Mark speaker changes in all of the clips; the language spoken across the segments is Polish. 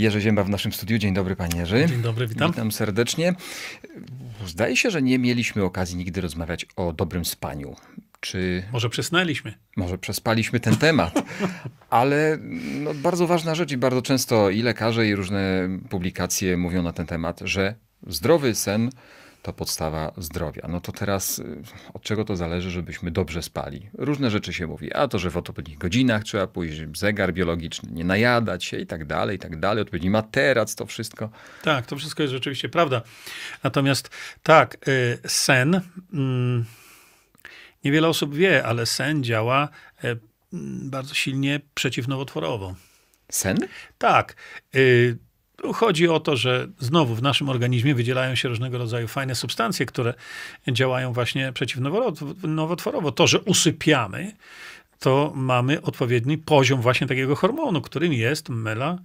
Speaker 1: Jerzy Ziemba w naszym studiu. Dzień dobry, panie Jerzy. Dzień dobry, witam. Witam serdecznie. Zdaje się, że nie mieliśmy okazji nigdy rozmawiać o dobrym spaniu. Czy... Może przesnęliśmy. Może przespaliśmy ten temat, ale no, bardzo ważna rzecz i bardzo często i lekarze, i różne publikacje mówią na ten temat, że zdrowy sen to podstawa zdrowia. No to teraz y, od czego to zależy, żebyśmy dobrze spali? Różne rzeczy się mówi, a to, że w odpowiednich godzinach trzeba pójść, zegar biologiczny, nie najadać się i tak dalej, i tak dalej, odpowiedni materac, to wszystko.
Speaker 2: Tak, to wszystko jest rzeczywiście prawda. Natomiast tak, y, sen, mm, niewiele osób wie, ale sen działa y, bardzo silnie przeciwnowotworowo. Sen? Tak. Y, tu chodzi o to, że znowu w naszym organizmie wydzielają się różnego rodzaju fajne substancje, które działają właśnie przeciwnowotworowo. To, że usypiamy, to mamy odpowiedni poziom właśnie takiego hormonu, którym jest mela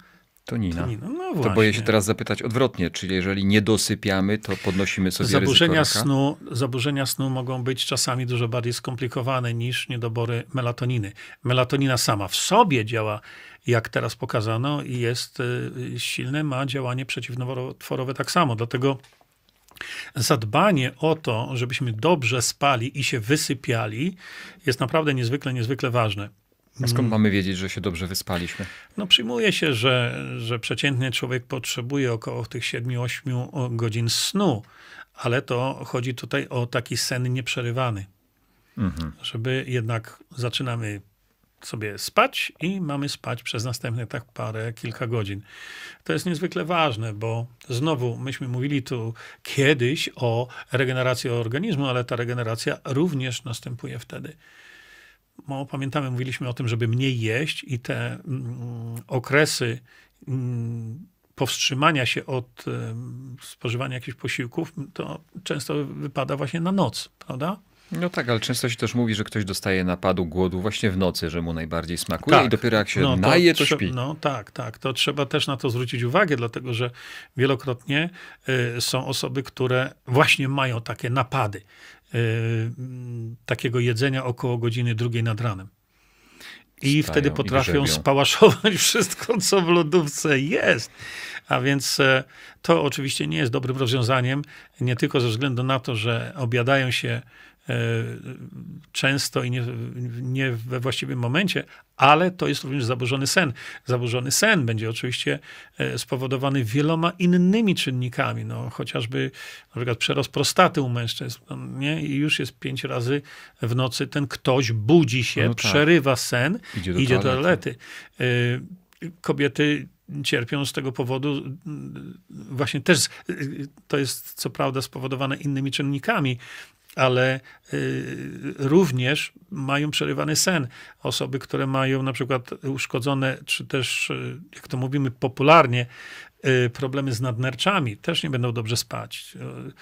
Speaker 1: Tonina. Tonina. No właśnie. to boję się teraz zapytać odwrotnie, czyli jeżeli nie dosypiamy, to podnosimy sobie zaburzenia snu.
Speaker 2: Zaburzenia snu mogą być czasami dużo bardziej skomplikowane niż niedobory melatoniny. Melatonina sama w sobie działa, jak teraz pokazano, i jest y, silne, ma działanie przeciwnowotworowe tak samo. Dlatego Zadbanie o to, żebyśmy dobrze spali i się wysypiali, jest naprawdę
Speaker 1: niezwykle, niezwykle ważne. A skąd mm. mamy wiedzieć, że się dobrze wyspaliśmy?
Speaker 2: No przyjmuje się, że, że przeciętnie człowiek potrzebuje około tych 7-8 godzin snu, ale to chodzi tutaj o taki sen nieprzerywany. Mhm. Żeby jednak zaczynamy sobie spać i mamy spać przez następne tak parę, kilka godzin. To jest niezwykle ważne, bo znowu myśmy mówili tu kiedyś o regeneracji organizmu, ale ta regeneracja również następuje wtedy no, pamiętamy, mówiliśmy o tym, żeby mniej jeść i te mm, okresy mm, powstrzymania się od mm, spożywania jakichś posiłków, mm, to często wypada właśnie na noc, prawda?
Speaker 1: No tak, ale często się też mówi, że ktoś dostaje napadu głodu właśnie w nocy, że mu najbardziej smakuje tak. i dopiero jak się no, naje, to, to śpi.
Speaker 2: No tak, tak. To trzeba też na to zwrócić uwagę, dlatego że wielokrotnie y, są osoby, które właśnie mają takie napady. Y, takiego jedzenia około godziny drugiej nad ranem. I Stają wtedy potrafią i spałaszować wszystko, co w lodówce jest. A więc e, to oczywiście nie jest dobrym rozwiązaniem, nie tylko ze względu na to, że obiadają się E, często i nie, nie we właściwym momencie, ale to jest również zaburzony sen. Zaburzony sen będzie oczywiście e, spowodowany wieloma innymi czynnikami, no, chociażby na przykład przerost prostaty u mężczyzn, no, nie? i już jest pięć razy w nocy ten ktoś budzi się, no tak. przerywa sen, idzie do idzie toalety. E, kobiety cierpią z tego powodu właśnie też, to jest co prawda spowodowane innymi czynnikami, ale y, również mają przerywany sen. Osoby, które mają na przykład uszkodzone, czy też, y, jak to mówimy popularnie, y, problemy z nadnerczami, też nie będą dobrze spać. Y,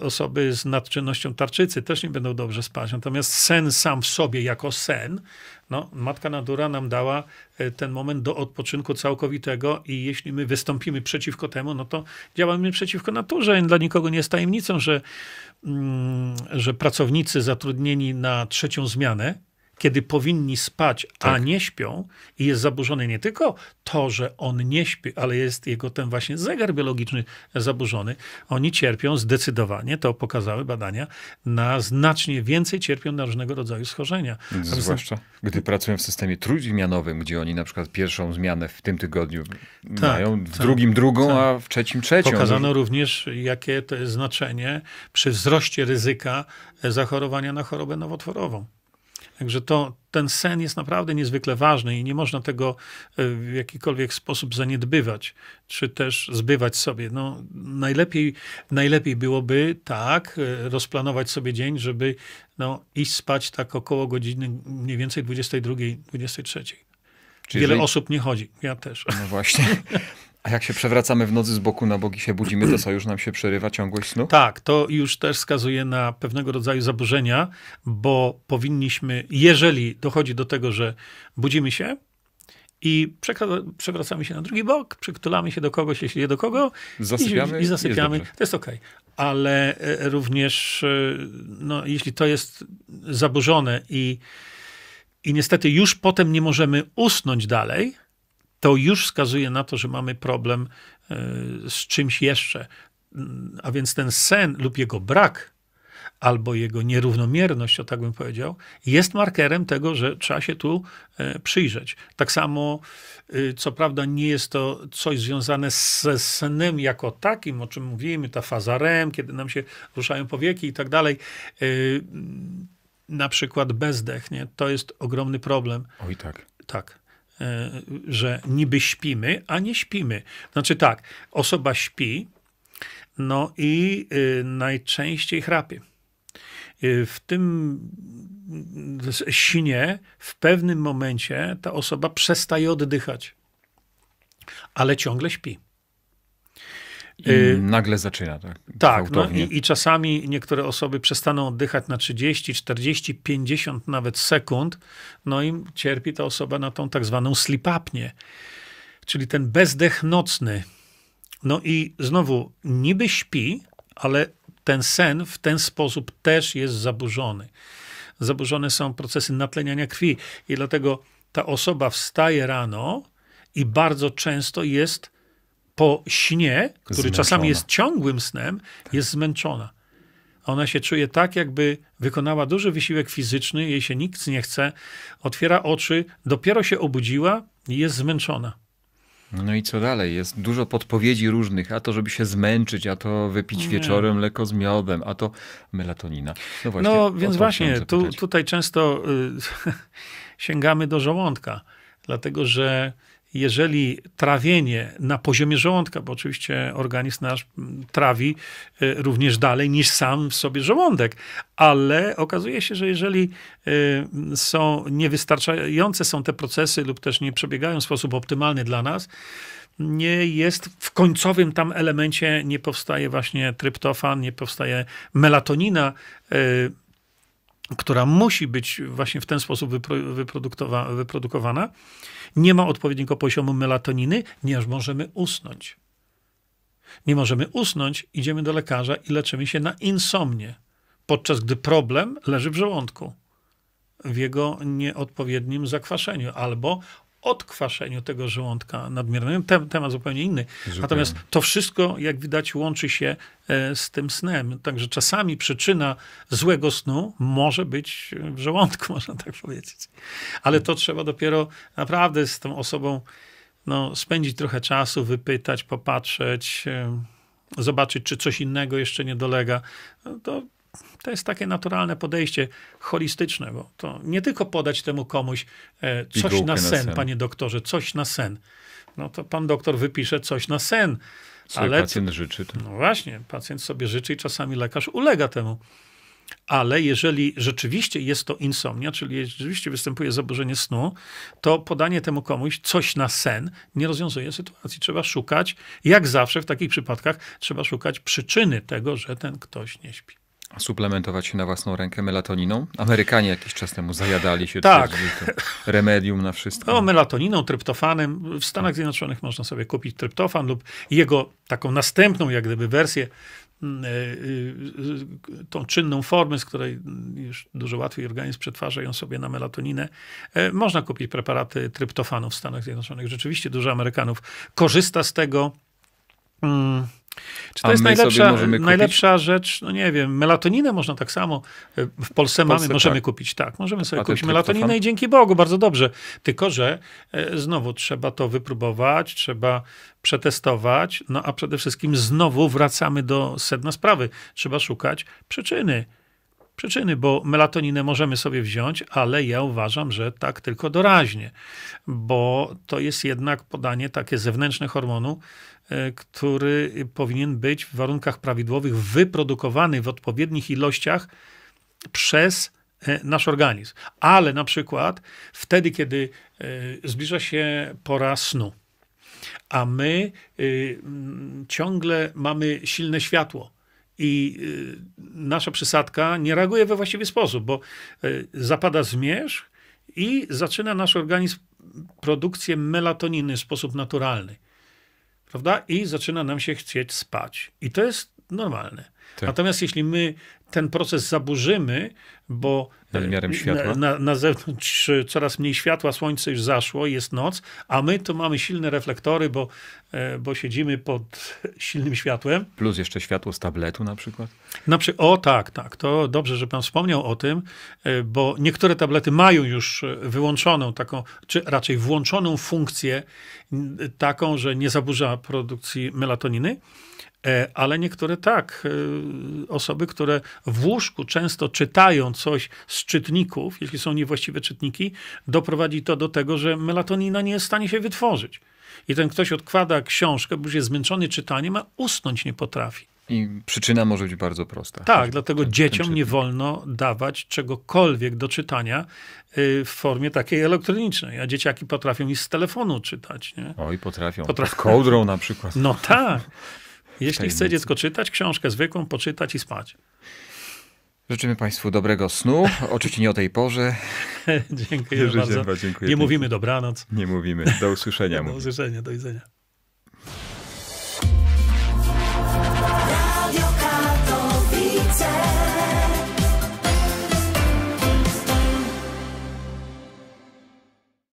Speaker 2: osoby z nadczynnością tarczycy też nie będą dobrze spać. Natomiast sen sam w sobie jako sen, no, matka natura nam dała e, ten moment do odpoczynku całkowitego i jeśli my wystąpimy przeciwko temu, no to działamy przeciwko naturze. Dla nikogo nie jest tajemnicą, że, mm, że pracownicy zatrudnieni na trzecią zmianę, kiedy powinni spać, tak. a nie śpią, i jest zaburzony nie tylko to, że on nie śpi, ale jest jego ten właśnie zegar biologiczny zaburzony. Oni cierpią zdecydowanie, to pokazały badania, na znacznie więcej cierpią na różnego rodzaju schorzenia.
Speaker 1: Zwłaszcza gdy pracują w systemie trójwymianowym, gdzie oni na przykład pierwszą zmianę w tym tygodniu tak, mają, w tak, drugim drugą, tak. a w trzecim trzecią. Pokazano
Speaker 2: również, jakie to jest znaczenie przy wzroście ryzyka zachorowania na chorobę nowotworową. Także to, ten sen jest naprawdę niezwykle ważny i nie można tego e, w jakikolwiek sposób zaniedbywać, czy też zbywać sobie. No, najlepiej, najlepiej byłoby tak, e, rozplanować sobie dzień, żeby no, iść spać tak około godziny mniej więcej 22, 23. Wiele osób nie chodzi, ja też. No
Speaker 1: właśnie. A jak się przewracamy w nocy z boku na boki się budzimy, to co, już nam się przerywa ciągłość snu?
Speaker 2: Tak, to już też wskazuje na pewnego rodzaju zaburzenia, bo powinniśmy, jeżeli dochodzi do tego, że budzimy się, i przewracamy się na drugi bok, przytulamy się do kogoś, jeśli nie do kogo, zasypiamy, i, i zasypiamy. Jest to jest ok. Ale e, również, e, no, jeśli to jest zaburzone i, i niestety już potem nie możemy usnąć dalej, to już wskazuje na to, że mamy problem e, z czymś jeszcze. A więc ten sen lub jego brak, albo jego nierównomierność, o tak bym powiedział, jest markerem tego, że trzeba się tu e, przyjrzeć. Tak samo, e, co prawda, nie jest to coś związane ze snem jako takim, o czym mówimy, ta faza REM, kiedy nam się ruszają powieki i tak dalej na przykład bezdech, nie? to jest ogromny problem. Oj tak. Tak. E, że niby śpimy, a nie śpimy. Znaczy tak, osoba śpi, no i e, najczęściej chrapie. E, w tym śnie w pewnym momencie ta osoba przestaje oddychać, ale ciągle śpi. I y, nagle zaczyna, tak?
Speaker 1: Tak, no i,
Speaker 2: i, czasami niektóre osoby przestaną oddychać na 30, 40, 50 nawet sekund, no i cierpi ta osoba na tą tak zwaną slipapnię, czyli ten bezdech nocny. No i znowu, niby śpi, ale ten sen w ten sposób też jest zaburzony. Zaburzone są procesy natleniania krwi i dlatego ta osoba wstaje rano i bardzo często jest po śnie, który zmęczona. czasami jest ciągłym snem, jest zmęczona. Ona się czuje tak, jakby wykonała duży wysiłek fizyczny, jej się nikt nie chce, otwiera oczy, dopiero się obudziła i jest zmęczona.
Speaker 1: No i co dalej? Jest dużo podpowiedzi różnych, a to, żeby się zmęczyć, a to wypić nie. wieczorem leko z miodem, a to melatonina. No, właśnie, no więc właśnie,
Speaker 2: tu, tutaj często y, sięgamy do żołądka, dlatego że jeżeli trawienie na poziomie żołądka, bo oczywiście organizm nasz mm, trawi y, również dalej niż sam w sobie żołądek, ale okazuje się, że jeżeli y, są niewystarczające są te procesy lub też nie przebiegają w sposób optymalny dla nas, nie jest w końcowym tam elemencie, nie powstaje właśnie tryptofan, nie powstaje melatonina, y, która musi być właśnie w ten sposób wyprodukowana, nie ma odpowiedniego poziomu melatoniny, nie możemy usnąć. Nie możemy usnąć, idziemy do lekarza i leczymy się na insomnie, podczas gdy problem leży w żołądku, w jego nieodpowiednim zakwaszeniu albo odkwaszeniu tego żołądka nadmiernego. No, tem, temat zupełnie inny. Zupełnie. Natomiast to wszystko, jak widać, łączy się e, z tym snem. Także czasami przyczyna złego snu może być w żołądku, można tak powiedzieć. Ale to trzeba dopiero naprawdę z tą osobą no, spędzić trochę czasu, wypytać, popatrzeć, e, zobaczyć, czy coś innego jeszcze nie dolega. No, to to jest takie naturalne podejście holistyczne, bo to nie tylko podać temu komuś e, coś na sen, na sen, panie doktorze, coś na sen. No to pan doktor wypisze coś na sen. Sobie ale pacjent życzy. To. Tak. No właśnie, pacjent sobie życzy i czasami lekarz ulega temu. Ale jeżeli rzeczywiście jest to insomnia, czyli rzeczywiście występuje zaburzenie snu, to podanie temu komuś coś na sen nie rozwiązuje sytuacji. Trzeba szukać, jak zawsze w takich przypadkach, trzeba szukać przyczyny tego, że ten ktoś nie śpi
Speaker 1: suplementować się na własną rękę melatoniną. Amerykanie jakiś czas temu zajadali się. Tak. remedium na wszystko. No,
Speaker 2: melatoniną, tryptofanem. W Stanach Zjednoczonych można sobie kupić tryptofan lub jego taką następną jak gdyby wersję, mm, e, e, tą czynną formę, z której już dużo łatwiej organizm przetwarza ją sobie na melatoninę. E, można kupić preparaty tryptofanu w Stanach Zjednoczonych. Rzeczywiście dużo Amerykanów korzysta z tego. Mm. Czy to A jest najlepsza, najlepsza rzecz? No nie wiem, melatoninę można tak samo. E, w Polsce, mamy, tak. możemy kupić, tak, możemy sobie A kupić melatoninę i dzięki Bogu, bardzo dobrze. Tylko, że e, znowu trzeba to wypróbować, trzeba przetestować, no a przede wszystkim znowu wracamy do sedna sprawy. Trzeba szukać przyczyny przyczyny, bo melatoninę możemy sobie wziąć, ale ja uważam, że tak tylko doraźnie, bo to jest jednak podanie takie zewnętrzne hormonu, e, który powinien być w warunkach prawidłowych wyprodukowany w odpowiednich ilościach przez e, nasz organizm. Ale na przykład wtedy, kiedy e, zbliża się pora snu, a my y, ciągle mamy silne światło, i y, nasza przysadka nie reaguje we właściwy sposób, bo y, zapada zmierzch i zaczyna nasz organizm produkcję melatoniny w sposób naturalny. Prawda? I zaczyna nam się chcieć spać. I to jest normalne. Tak. Natomiast jeśli my ten proces zaburzymy, bo e, nadmiarem światła. Na, na, zewnątrz coraz mniej światła, słońce już zaszło, jest noc, a my to mamy silne reflektory, bo, e, bo siedzimy pod silnym światłem.
Speaker 1: Plus jeszcze światło z tabletu na przykład?
Speaker 2: Na przy... O tak, tak. To dobrze, że pan wspomniał o tym, e, bo niektóre tablety mają już wyłączoną taką, czy raczej włączoną funkcję taką, że nie zaburza produkcji melatoniny. Ale niektóre tak, osoby, które w łóżku często czytają coś z czytników, jeśli są niewłaściwe czytniki, doprowadzi to do tego, że melatonina nie jest w stanie się wytworzyć. I ten ktoś odkłada książkę, bo już jest zmęczony czytaniem, a usnąć nie potrafi.
Speaker 1: I przyczyna może być bardzo prosta. Tak,
Speaker 2: dlatego ten, dzieciom ten nie wolno dawać czegokolwiek do czytania y, w formie takiej elektronicznej. A dzieciaki potrafią i z telefonu czytać. Nie?
Speaker 1: Oj, potrafią. Potrafią. Z kołdrą na przykład. No
Speaker 2: tak. Jeśli chce dziecko czytać książkę zwykłą, poczytać i
Speaker 1: spać. Życzymy Państwu dobrego snu. Oczywiście nie o tej porze. Dziękuję bardzo. Dziękuję nie mówimy dobranoc. Nie mówimy. Do usłyszenia. do
Speaker 2: usłyszenia, do widzenia.